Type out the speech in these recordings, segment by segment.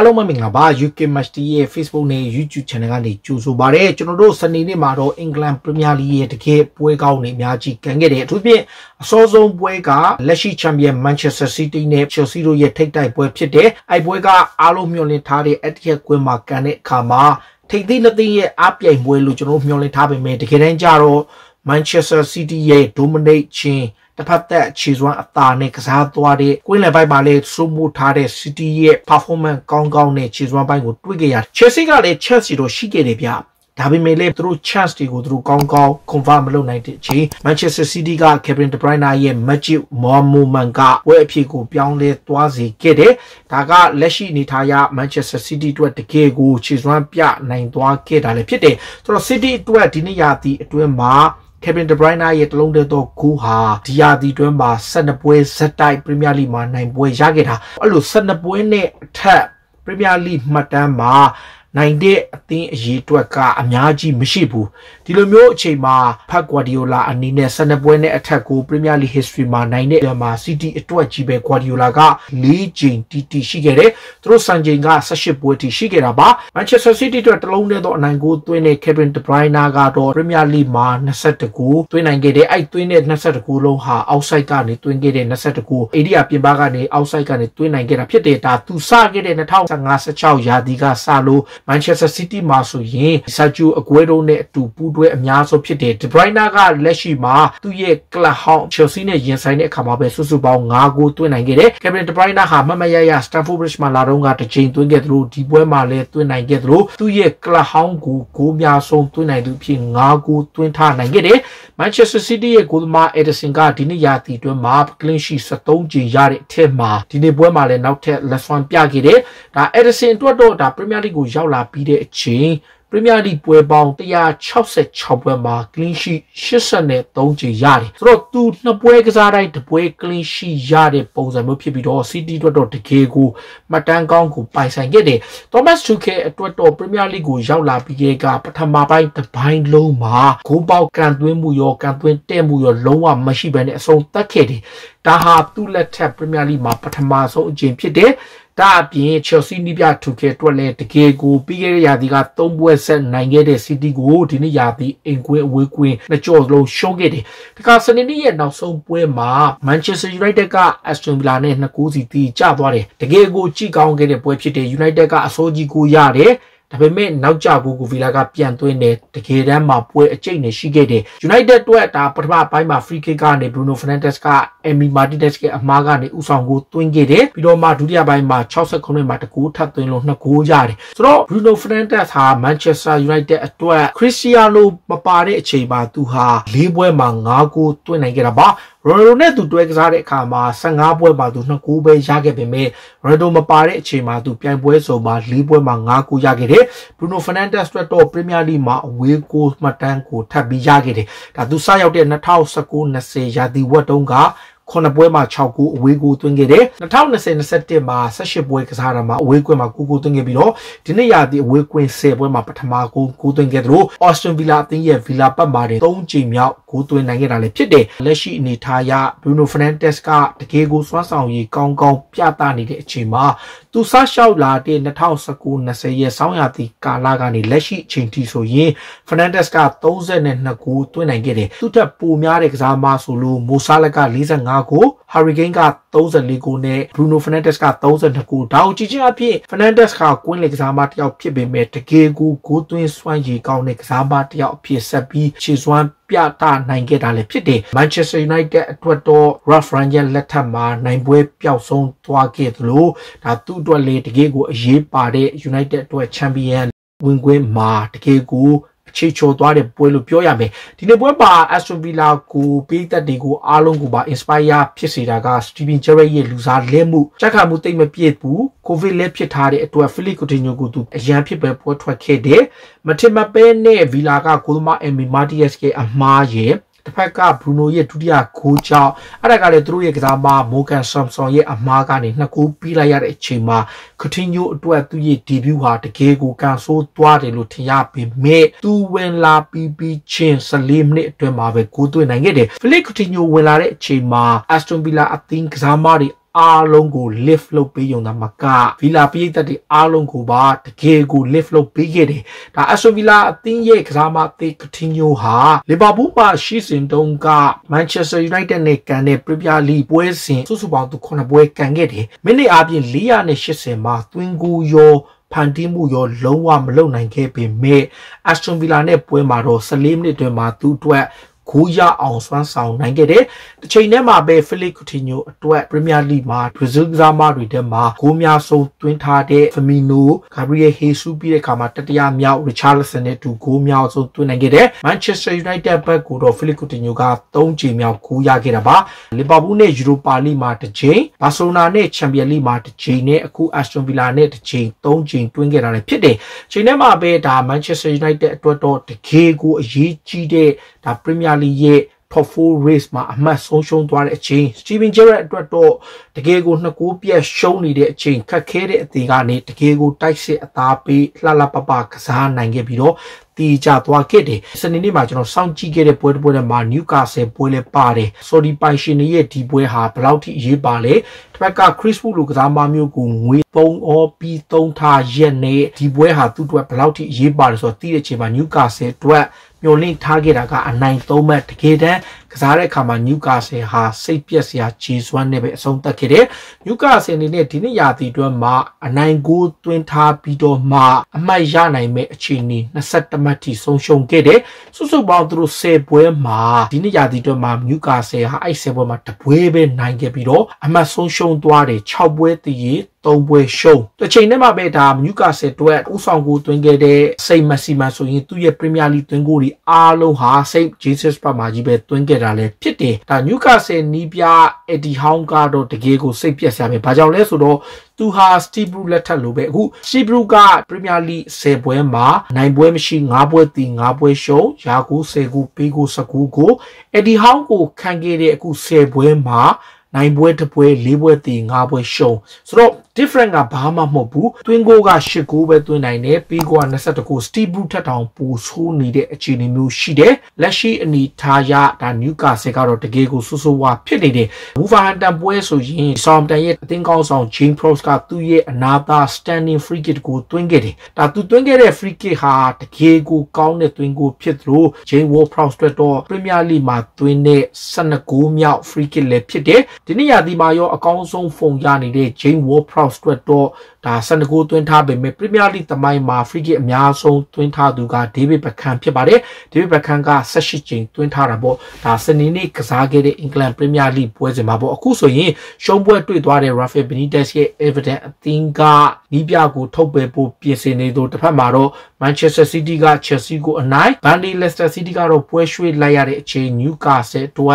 အားလုံးမင်္ဂလာပါ UK Match TV ရဲ့ Facebook နဲ့ YouTube Channel ကနေကြိုဆိုပါရစေကျွန်တော်တို့စနေနေ့မှာတော့ England Premier League ရဲ့တကယ်ပွဲကောင်းတွေအများကြီးကန်ခဲ့တယ်အထူးဖြင့်အစောဆုံးပွဲကလက်ရှိ Champion Manchester City နဲ့ Chelsea တို့ရဲ့ထိပ်တိုက်ပွဲဖြစ်တယ်အဲ့ပွဲကအားလုံးမျှော်လင့်ထားတဲ့ Etihad ကွင်းမှာကန်တဲ့အခါမှာထိပ်သီးနှစ်သင်းရဲ့အပြိုင်ပွဲလို့ကျွန်တော်မျှော်လင့်ထားပေမဲ့တကယ်တမ်းကျတော့ Manchester City ရဲ့ dominate ချင်းတစ်ဖက်သက်ခြေစွမ်းအသာနဲ့ကစားသွားတဲ့ကွင်းလယ်ပိုင်းမှာလည်းစိုးမိုးထားတဲ့ City ရဲ့ performance ကောင်းကောင်းနဲ့ခြေစွမ်းပိုင်းကိုတွေ့ကြရ Chelsea ကလည်း Chelsea တို့ရှိခဲ့တယ်ဗျဒါပေမဲ့လည်းသူတို့ chance တွေကိုသူတို့ကောင်းကောင်း convert မလုပ်နိုင်တဲ့အချိန် Manchester City က Kevin De Bruyne ရဲ့ magic moment ကဝဲအဖြစ်ကိုပြောင်းလဲသွားစေခဲ့တယ်။ဒါကလက်ရှိအနေထားရ Manchester City အတွက်တကယ်ကိုခြေစွမ်းပြနိုင်သွားခဲ့တာလည်းဖြစ်တယ်။ဆိုတော့ City အတွက်ဒီနေ့ရာသီအတွင်းမှာ Kevin De Bruyne ရဲ့တလုံးတည်းသောဂိုးဟာဒီရာသီတွင်းမှာ12ပွဲဇက်တိုက် Premier League မှာနိုင်ပွဲရခဲ့တာအဲ့လို12ပွဲနဲ့အထက် Premier League မှတ်တမ်းမှာနိုင်တဲ့အသင်းအရေးအတွက်ကအများကြီးမရှိဘူးဒီလိုမျိုးအချိန်မှာဖတ်ဂွာဒီယိုလာအနေနဲ့12ပွဲနဲ့အထက်ကို Premier League History မှာနိုင်တဲ့မှာ City အတွက်ကြီးပဲဂွာဒီယိုလာက၄ချိန်တီတီရှိခဲ့တယ်သူတို့စံချိန်က18ပွဲတီရှိခဲ့တာပါ Manchester City အတွက်တလုံးနဲ့တော့အနိုင်ကိုသွင်းတဲ့ Kevin De Bruyne ကတော့ Premier League မှာ22ကိုသွင်းနိုင်ခဲ့တယ်အဲ့သွင်းတဲ့22လုံးဟာ outside ကနေသွင်းခဲ့တဲ့22ကိုအိန္ဒိယပြင်ပကနေ outside ကနေသွင်းနိုင်ခဲ့တာဖြစ်တယ်ဒါသူစခဲ့တဲ့2015-16ရာသီကစလို့ Manchester City မှာဆိုရင် Sergio Aguero နဲ့အတူပူးတွဲအများဆုံးဖြစ်တယ်။ De Bruyne ကလက်ရှိမှာသူ့ရဲ့ club ဟောင်း Chelsea နဲ့ရင်ဆိုင်တဲ့အခါမှာပဲစုစုပေါင်း5ဂိုးသွင်းနိုင်ခဲ့တယ်။ Kevin De Bruyne ဟာမမရရ Stamford Bridge မှာလာတော့ကတစ်ချိန်သွင်းခဲ့သလိုဒီပွဲမှာလည်းသွင်းနိုင်ခဲ့သလိုသူ့ရဲ့ club ဟောင်းကိုဂိုးများဆုံးသွင်းနိုင်သူဖြစ်5ဂိုးသွင်းထားနိုင်ခဲ့တယ်။ Manchester City ရဲ့ဂိုးသမား Ederson ကဒီနေ့ရာသီအတွင်းမှာ clean sheet 13ကြိမ်ရတဲ့အထက်မှာဒီနေ့ပွဲမှာလည်းနောက်ထပ် lesson ပြခဲ့တယ်။ဒါ Ederson အတွက်တော့ဒါ Premier League ကိုရောက်လာလာပြီးတဲ့အချိန်ပရီးမီးယားလိပွဲပေါင်း166ပွဲမှာ clean sheet 83ကြိမ်ရတယ်ဆိုတော့သူနှစ်ပွဲကစားတိုင်းတစ်ပွဲ clean sheet ရတဲ့ပုံစံမျိုးဖြစ်ပြီးတော့ City အတွက်တော့တကယ်ကိုမှတ်တမ်းကောင်းကိုပိုင်ဆိုင်ခဲ့တယ် Thomas Tuchel အတွက်တော့ Premier League ကိုရောက်လာပြီးတဲ့ကပထမပိုင်းတစ်ပိုင်းလုံးမှာဂိုးပေါက်ကန်သွင်းမှုရောကန်သွင်းတဲ့မှုရောလုံးဝမရှိဘဲနဲ့အဆုံးသတ်ခဲ့တယ်ဒါဟာသူ့လက်ထက် Premier League မှာပထမဆုံးအကြိမ်ဖြစ်တယ်ဒါအပြင် Chelsea နီးပြထူခဲအတွက်လည်းတကယ်ကိုပြီးခဲ့တဲ့ရာသီက3ပွဲဆက်နိုင်ခဲ့တဲ့ City ကိုဒီနေ့ရာသီအိမ်ကွင်းအဝေးကွင်းနှစ်ကြော်လုံးရှုံးခဲ့တယ်။ဒါကစနေနေ့ရဲ့နောက်ဆုံးပွဲမှာ Manchester United က Aston Villa နဲ့2-0စီတီကျသွားတယ်။တကယ်ကိုကြည့်ကောင်းခဲ့တဲ့ပွဲဖြစ်တဲ့ United ကအစိုးကြီးကိုရတယ်။ဒါပေမဲ့နောက်ကျဘူးကိုဗီလာကပြန်သွင်းတယ်တကယ်တမ်းမှာပွဲအကျိတ်နဲ့ရှိခဲ့တယ် United အတွက်ဒါပထမပိုင်းမှာ free kick ကနေ Bruno Fernandes က Emi Martinez ကအမှားကနေဥဆောင်ကိုသွင်းခဲ့တယ်ပြီးတော့မှဒုတိယပိုင်းမှာ69မိနစ်မှာတကူထပ်သွင်းလို့2ဂိုးရတယ်ဆိုတော့ Bruno Fernandes ဟာ Manchester United အတွက် Cristiano မပါတဲ့အချိန်မှာသူဟာ၄ပွဲမှာ9ဂိုးသွင်းနိုင်ခဲ့တာပါရိုဒိုနဲ့သူတွဲကစားတဲ့အခါမှာ15ပွဲမှာသူ2ဂိုးပဲရခဲ့ပေမဲ့ရိုဒိုမပါတဲ့အချိန်မှာသူပြိုင်ပွဲဆိုမှာ4ပွဲမှာ9ဂိုးရခဲ့တယ်ဘရူနိုဖာနန်ဒက်စ်တော့ပရီးမီးယားလိမှာအဝေးဂိုးမှတ်တမ်းကိုထပ်ပြီးရခဲ့တယ်ဒါသူစရောက်တဲ့2019-20ရာသီဝတ်တုန်းက9ပွဲမှာ6ဂိုးအဝေးဂိုးသွင်းခဲ့တယ်2020 21မှာ18ပွဲကစားတာမှာအဝေးကွင်းမှာ9ဂိုးသွင်းခဲ့ပြီးတော့ဒီနှစ်ရာသီအဝေးကွင်း10ပွဲမှာပထမဂိုး9သွင်းခဲ့တယ်လို့ Austin Villa အသင်းရဲ့ Villa ပတ်မှာ3ကြိမ်မြောက်ဂိုးသွင်းနိုင်ခဲ့တာလည်းဖြစ်တယ်လက်ရှိအနေအထားအရ Bruno Fernandes ကတကယ်ကိုစွမ်းဆောင်ရည်ကောင်းကောင်းပြသနေတဲ့အချိန်မှာသူဆရှောက်လာတဲ့2019-20ရဲ့ဆောင်းရာသီကာလကနေလက်ရှိအချိန်ထိဆိုရင် Fernandes က32ဂိုးသွင်းနိုင်ခဲ့တယ်သူထက်ပိုများတဲ့ကစားသမားဆိုလို့ Mo Salah က45ကို Hurricane က34ဂိုးနဲ့ Bruno Fernandes က32ဂိုးဒါကိုကြည့်ချင်းအဖြစ် Fernandes ကကွင်းလေကစားမတစ်ယောက်ဖြစ်ပေမဲ့တကယ်ကိုကိုသွင်းစွမ်းရည်ကောင်းတဲ့ကစားမတစ်ယောက်အဖြစ်ဆက်ပြီးခြေစွမ်းပြတာနိုင်ခဲ့တာလည်းဖြစ်တယ် Manchester United အတွက်တော့ Ralph Rangel လက်ထက်မှာနိုင်ပွဲပျောက်ဆုံးသွားခဲ့သလိုဒါသူ့အတွက်လည်းတကယ်ကိုအရေးပါတဲ့ United အတွက် Champion ဝင်ခွင့်မှာတကယ်ကိုအခြေချော်သွားတဲ့ပွဲလို့ပြောရမယ်ဒီနေ့ပွဲမှာ Aston Villa ကိုပေးသက်တွေကိုအားလုံးကိုပါ inspire ဖြစ်စေတာက Steven Gerrard ရဲ့လူစားလဲမှုစက္ကမှုတိတ်မပြည့်ဘူး COVID လဲဖြစ်ထားတဲ့အတွက် Philip Coutinho ကိုသူအရန်ဖြစ်ပဲပွဲထွက်ခဲ့တယ်မထင်မပဲနဲ့ Villa က Golma Emi Martinez ရဲ့အမှားရဲ့တစ်ဖက်ကဘရူနိုရဲ့ဒုတိယဂိုးကြောင့်အဲ့ဒါကလည်းသူတို့ရဲ့ကစားမမိုဂန်ဆမ်ဆွန်ရဲ့အမားကနေနှစ်ဂိုးပြီးလိုက်ရတဲ့အချိန်မှာကတင်ညိုအတွက်သူ့ရဲ့ debut ဟာတကယ်ကိုကန်ဆိုးသွားတယ်လို့ထင်ရပေမဲ့သူဝင်လာပြီးပြီးချင်း14မိနစ်အတွင်းမှာပဲဂိုးသွင်းနိုင်ခဲ့တယ်ဖလစ်ကတင်ညိုဝင်လာတဲ့အချိန်မှာ Aston Villa အသင်းကစားမတွေအားလုံးကို lift လုပ်ပေးရုံသာမကဗီလာပရိသတ်တွေအားလုံးကိုပါတကယ်ကို lift လုပ်ပေးခဲ့တယ်ဒါအက်ဆိုဗီလာအသင်းရဲ့ကစားမအသင်းကတင်ညိုဟာလီဗာပူးမှာရှိစဉ်တုန်းက Manchester United နဲ့ကန်တဲ့ Premier League ပွဲစဉ်စုစုပေါင်းသူ9ပွဲကန်ခဲ့တယ်မိနစ်အပြင်480မှာသွင်းကိုရောဖန်တီးမှုရောလုံးဝမလုပ်နိုင်ခဲ့ပေမဲ့ Aston Villa နဲ့ပွဲမှာတော့14မိနစ်တွင်မှသူ့အတွက်ဂိုးရအောင်စွမ်းဆောင်နိုင်ခဲ့တယ်။တစ်ချိန်တည်းမှာပဲ Philip Coutinho အတွက် Premier League မှာ Brazil ကစားသမားတွေထဲမှာဂိုးများဆုံးသွင်းထားတဲ့ Firmino, Gabriel Jesus ပြီးတဲ့အခါမှာတတိယမြောက် Richarlison နဲ့တူဂိုးများဆုံးသွင်းနိုင်ခဲ့တယ်။ Manchester United ဘက်ကတော့ Philip Coutinho က3ချိန်မြောက်ဂိုးရခဲ့တာပါ။ Liverpool နဲ့ Europa League မှာတစ်ချိန် Barcelona နဲ့ Champions League မှာတစ်ချိန်နဲ့အခု Aston Villa နဲ့တစ်ချိန်3ချိန်တွင်းခဲ့တာလည်းဖြစ်တယ်။ချိန်ထဲမှာပဲဒါ Manchester United အတွက်တော့တကယ်ကိုအရေးကြီးတဲ့ဒါ Premier လီရဲ့ top 4 race မှာအမှတ်ဆုံးရှုံးသွားတဲ့အချိန် Steven Gerrard အတွက်တော့တကယ်ကိုနှစ်ကိုးပြတ်ရှုံးနေတဲ့အချိန်ခက်ခဲတဲ့အသေးကနေတကယ်ကိုတိုက်စစ်အသားပေးလှလှပပကစားနိုင်ခဲ့ပြီးတော့တည်ကြသွားခဲ့တယ်စနေနေ့မှာကျွန်တော်စောင့်ကြည့်ခဲ့တဲ့ပွဲတစ်ပွဲထဲမှာ Newcastle ပွဲလဲပါတယ်ဆော်ဒီပိုင်ရှင်ရဲ့ဒီပွဲဟာဘယ်လောက်ထိအရေးပါလဲတစ်ဖက်က Chris Wood လိုကစားမမျိုးကိုငွေပုံအောပြီးသုံးထားရက်နဲ့ဒီပွဲဟာသူ့အတွက်ဘယ်လောက်ထိအရေးပါလဲဆိုတော့တည်တဲ့အချိန်မှာ Newcastle အတွက်မျှော်လင့်ထားခဲ့တာကအနိုင်၃မှတ်တကယ်တမ်းကစားတဲ့အခါမှာနျူကာဆယ်ဟာစိတ်ပျက်စရာခြေစွမ်းနဲ့ပဲအဆုံးသတ်ခဲ့တယ်။နျူကာဆယ်အနေနဲ့ဒီနှစ်ရာသီအတွက်မှာအနိုင်ကိုသွင်းထားပြီးတော့မှအမှတ်ရနိုင်မဲ့အခြေအနေ21မှတ်ထိဆုံးရှုံးခဲ့တယ်။စုစုပေါင်းသူတို့10ပွဲမှာဒီနှစ်ရာသီအတွက်မှာနျူကာဆယ်ဟာအဲ့10ပွဲမှာတပွဲပဲနိုင်ခဲ့ပြီးတော့အမှတ်ဆုံးရှုံးသွားတယ်6ပွဲတည်ရ3ပွဲရှုံးတစ်ချိန်တည်းမှာပဲဒါမြူကာဆယ်အတွက်ဥဆောင်ကိုတွင်ခဲ့တဲ့စိတ်မစီမံဆိုရင်သူ့ရဲ့ပရီးမီယာလိဂ်တွင်ကိုဒီအားလုံးဟာစိတ်ဂျေဆုစ်ပါမာကြီးပဲတွင်ခဲ့တာလည်းဖြစ်တယ်ဒါမြူကာဆယ်နီးပြအက်ဒီဟောင်းကတော့တကယ်ကိုစိတ်ပြက်စရာပဲဘာကြောင့်လဲဆိုတော့သူဟာစတီဘရူလက်ထက်လိုပဲအခုစတီဘရူကပရီးမီယာလိဂ်10ပွဲမှာနိုင်ပွဲမရှိ9ပွဲတီ9ပွဲရှုံးရာကို10ကိုပေးကို19ကိုအက်ဒီဟောင်းကိုခံခဲ့တဲ့အခု10ပွဲမှာနိုင်ပွဲတစ်ပွဲ၄ပွဲတည်၅ပွဲရှုံးဆိုတော့ different ကဘာမှမဟုတ်ဘူး twin goal က၈ goal ပဲသွင်းနိုင်တယ် pig က22 goal steve bruce ထက်တောင်ပိုဆိုးနေတဲ့အခြေအနေမျိုးရှိတယ်လက်ရှိအနေထားရဒါ newcastle ကတော့တကယ်ကိုဆူဆူဝါဖြစ်နေတယ် wolverhampton ပွဲဆိုရင် southampton ရဲ့အသင်းကောင်းဆောင် james prowse ကသူ့ရဲ့အနာသား standing free kick ကိုသွင်းခဲ့တယ်ဒါသူသွင်းခဲ့တဲ့ free kick ဟာတကယ်ကိုကောင်းတဲ့ twin goal ဖြစ်သလို james ward prowse အတွက်တော့ premier league မှာသွင်းတဲ့12 goal မြောက် free kick လည်းဖြစ်တယ်ဒီနေ့ရာသီမှာရောအကောင်းဆုံးဖုန်ရနေတဲ့ James Ward-Prowse အတွက်တော့ဒါ19ကိုသွင်းထားပေမဲ့ Premier League သမိုင်းမှာ free kick အများဆုံးသွင်းထားသူက David Beckham ဖြစ်ပါတယ်။ David Beckham က18ကြိမ်သွင်းထားတာပေါ့။ဒါစနေနေ့ကစားခဲ့တဲ့ England Premier League ပွဲစဉ်မှာပေါ့။အခုဆိုရင်ရှုံးပွဲတွေ့သွားတဲ့ Rafael Benitez ရဲ့ Everton အသင်းကနီးပြကိုထုတ်ပယ်ဖို့ပြင်ဆင်နေသူတစ်ဖက်မှာတော့ Manchester City က Chelsea ကိုအနိုင် Burnley Leicester City ကတော့ပွဲရွှေ့လိုက်ရတဲ့အချိန် Newcastle တို့က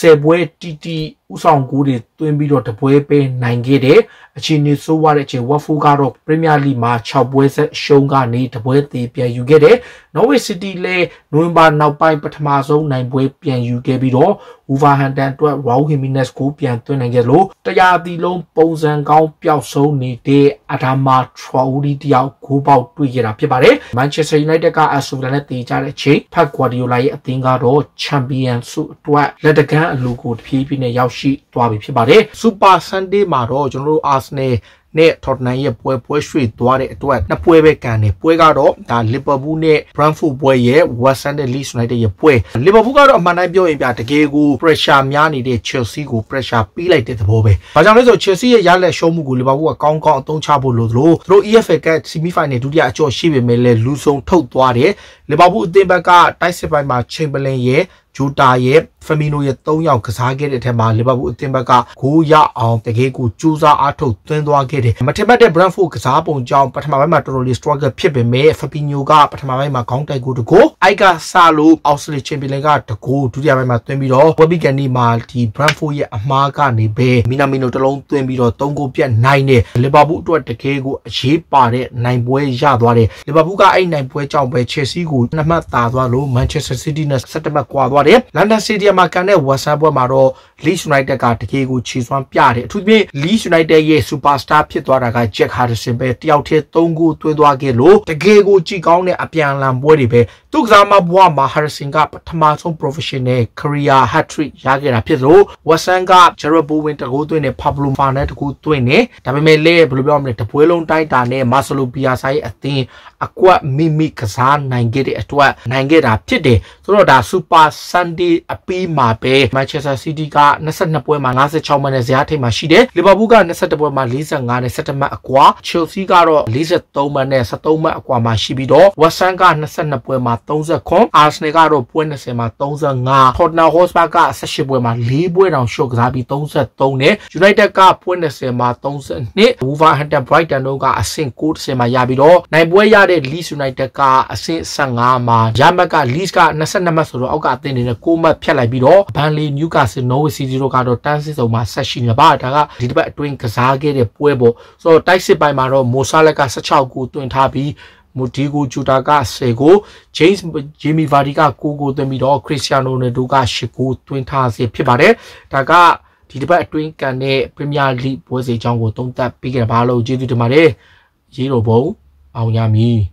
10ပွဲတီတီဥဆောင်ဂိုးတွေသွင်းပြီးတော့တပွဲပဲနိုင်ခဲ့တယ်အခြေအနေဆိုးဝါးတဲ့အချိန်ဝက်ဖိုးကတော့ပရီးမီးယားလိမှာ6ပွဲဆက်ရှုံးကနေတပွဲသေးပြန်ယူခဲ့တယ်။ Norway City လည်းနိုဝင်ဘာနောက်ပိုင်းပထမဆုံးနိုင်ပွဲပြန်ယူခဲ့ပြီးတော့ Wolverhampton အတွက် Raul Jimenez ကိုပြန်သွင်းနိုင်ခဲ့လို့တရားသီလုံးပုံစံကောင်းပျောက်ဆုံးနေတဲ့အဒါမာထရော်ဒီတယောက်ဂိုးပေါက်တွေ့ခဲ့တာဖြစ်ပါတယ်။ Manchester United ကအဆိုလာနဲ့တေးကြတဲ့အချိန် Pep Guardiola ရဲ့အသင်းကတော့ Champion စုအတွက်လက်တကမ်းအလူကိုတဖြည်းဖြည်းနဲ့ရောက်ရှိသွားပြီဖြစ်ပါတယ်။ Super Sunday မှာတော့ကျွန်တော်တို့အာတ်နဲ့နဲ့ထော့တနမ်ရဲ့ပွဲပွဲရွှေ့သွားတဲ့အတွက်နှစ်ပွဲပဲကန်တယ်ပွဲကတော့ဒါလီဗာပူးနဲ့ Brentford ပွဲရဲ့ West Ham နဲ့ Leeds United ရဲ့ပွဲလီဗာပူးကတော့အမှန်တိုင်းပြောရင်ပြတကယ်ကို pressure များနေတဲ့ Chelsea ကို pressure ပေးလိုက်တဲ့သဘောပဲ။ဘာကြောင့်လဲဆို Chelsea ရဲ့ရလက်ရှုံးမှုကိုလီဗာပူးကကောင်းကောင်းအသုံးချဖို့လိုသလိုသူတို့ EFL Cup semi final ဒုတိယအကျော်ရှိပေမဲ့လည်းလူဆုံးထုတ်သွားတယ်လီဗာပူးအသင်းဘက်ကတိုက်စစ်ပိုင်းမှာချိန်ပလင်ရဲ့ဂျူတာရဲ့ဖမီနိုရဲ့၃ယောက်ကစားခဲ့တဲ့အထက်မှာလီဗာပူးအသင်းဘက်ကဂိုးရအောင်တကယ်ကိုကြိုးစားအားထုတ်သွင်းသွားခဲ့တယ်မထင်မှတ်တဲ့ Brentford ကစားပုံကြောင့်ပထမပိုင်းမှာတော်တော်လေး struggle ဖြစ်ပေမဲ့ Fabinho ကပထမပိုင်းမှာခေါင်းတိုက်ကိုတကိုအိုက်ကဆာလို့ Auxley Chamberlain ကတကိုဒုတိယပိုင်းမှာသွင်းပြီးတော့ Webby Kenny မှာဒီ Brentford ရဲ့အမှားကနေပဲ Minamino တလုံးသွင်းပြီးတော့၃ဂိုးပြတ်နိုင်တယ်လီဗာပူးအတွက်တကယ်ကိုအရေးပါတဲ့နိုင်ပွဲရသွားတယ်လီဗာပူးကအဲ့နိုင်ပွဲကြောင့်ပဲ Chelsea ကိုကိုနှစ်မှတ်သာသွားလို့ Manchester City နဲ့17မှတ်ကွာသွားတယ်။ London Stadium မှာကန်တဲ့ West Ham ဘက်မှာတော့ Leeds United ကတကယ်ကိုခြေစွမ်းပြတယ်။အထူးသဖြင့် Leeds United ရဲ့ Superstar ဖြစ်သွားတာက Jack Harrison ပဲတယောက်တည်း3ဂိုးသွင်းသွားခဲ့လို့တကယ်ကိုကြည်ကောင်းတဲ့အပြန်အလှန်ပွဲတွေပဲသူကစားမဘွားမှာ Harrison ကပထမဆုံး professional career hat trick ရခဲ့တာဖြစ်လို့ Watson က Gerald Bowen တကူသွင်းနဲ့ Pablo Farnet တကူသွင်းနဲ့ဒါပေမဲ့လည်းဘယ်လိုပြောမလဲတပွဲလုံးတိုက်တာနဲ့ Marcelo Bielsa ရဲ့အသင်းအကွက်မိမိကစားနိုင်ခဲ့တဲ့အတွက်နိုင်ခဲ့တာဖြစ်တယ်ဆိုတော့ဒါ Super Sunday အပြီးမှာပဲ Manchester City က22ပွဲမှာ56မှတ်နဲ့ဇယားထိပ်မှာရှိတယ် Liverpool က22ပွဲမှာ45နဲ့17မှတ်အကွာ Chelsea ကတော့43မှတ်နဲ့73မှတ်အကွာမှာရှိပြီးတော့ Watson က22ပွဲမှာ39အာဆနယ်ကတော့ပွဲ20မှာ35ထော်တနာဟော့စပါက18ပွဲမှာ4ပွဲတောင်ရှော့ကစားပြီး33နဲ့ United ကပွဲ20မှာ32 Wolverhampton Brighton တို့ကအဆင့်60မှာရပြီးတော့နိုင်ပွဲရတဲ့ Leeds United ကအဆင့်15မှာရမတ်က Leeds က22မှတ်ဆိုတော့အောက်ကအသင်းတွေနဲ့6မှတ်ဖြတ်လိုက်ပြီးတော့ Burnley Newcastle Norwich City တို့ကတော့တန်းစစ်စုံမှာဆက်ရှိနေပါဒါကဒီတစ်ပတ်အတွင်းကစားခဲ့တဲ့ပွဲပေါ့ဆိုတော့တိုက်စစ်ပိုင်းမှာတော့ Mo Salah က16ဂိုးသွင်းထားပြီးမိုဒီကိုဂျူတာက10ကို James Jamie Vardy က9ကိုသွင်းပြီးတော့ Cristiano Ronaldo က10ကိုသွင်းထားစေဖြစ်ပါတယ်ဒါကဒီတစ်ပတ်အတွင်းကန်တဲ့ Premier League ပွဲစဉ်အကြောင်းကိုသုံးသပ်ပေးခဲ့တာပါလို့ကျေးဇူးတင်ပါတယ်ရေးတော်ဘုံအောင်ရမည်